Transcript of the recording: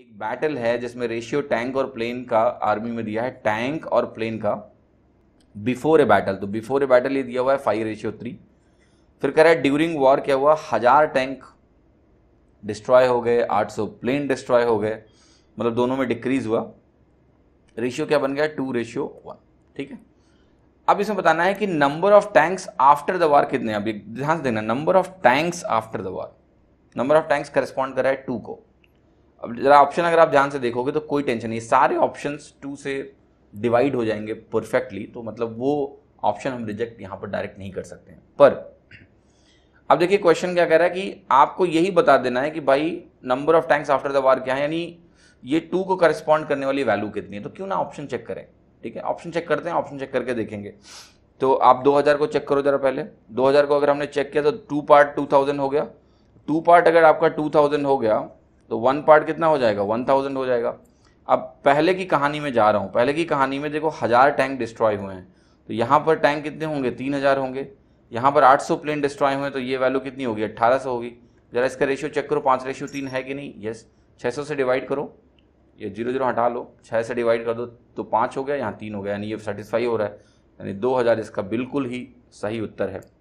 एक बैटल है जिसमें रेशियो टैंक और प्लेन का आर्मी में दिया है टैंक और प्लेन का बिफोर ए बैटल तो बिफोर ए बैटल ये दिया हुआ है फाइव रेशियो थ्री फिर कह रहा है ड्यूरिंग वॉर क्या हुआ हज़ार टैंक डिस्ट्रॉय हो गए 800 प्लेन डिस्ट्रॉय हो गए मतलब दोनों में डिक्रीज हुआ रेशियो क्या बन गया टू रेशियो वन ठीक है अब इसमें बताना है कि number of tanks after the war कितने अब ध्यान से देखना number of tanks after the war number of tanks correspond कर रहा है टू को अब जरा ऑप्शन अगर आप ध्यान से देखोगे तो कोई टेंशन नहीं सारे ऑप्शन टू से डिवाइड हो जाएंगे परफेक्टली तो मतलब वो ऑप्शन हम रिजेक्ट यहाँ पर डायरेक्ट नहीं कर सकते हैं पर अब देखिए क्वेश्चन क्या कह रहा है कि आपको यही बता देना है कि भाई number of tanks after the war क्या है यानी ये टू को करस्पॉन्ड करने वाली वैल्यू कितनी है तो क्यों ना ऑप्शन चेक करें ठीक है ऑप्शन चेक करते हैं ऑप्शन चेक करके देखेंगे तो आप 2000 को चेक करो जरा पहले 2000 को अगर हमने चेक किया तो टू पार्ट 2000 हो गया टू पार्ट अगर आपका 2000 हो गया तो वन पार्ट कितना हो जाएगा वन थाउजेंड हो जाएगा अब पहले की कहानी में जा रहा हूँ पहले की कहानी में देखो हज़ार टैंक डिस्ट्रॉय हुए हैं तो यहाँ पर टैंक कितने होंगे तीन हज़ार होंगे यहाँ पर आठ सौ प्लेन डिस्ट्रॉय हुए तो ये वैल्यू कितनी होगी अट्ठारह सौ होगी ज़रा इसका रेशियो चेक करो पाँच रेशियो तीन है कि नहीं यस छः सौ से डिवाइड करो ये जीरो जीरो हटा लो छः से डिवाइड कर दो तो पाँच हो गया यहाँ तीन हो गया यानी ये सेटिस्फाई हो रहा है यानी दो हज़ार इसका बिल्कुल ही सही उत्तर है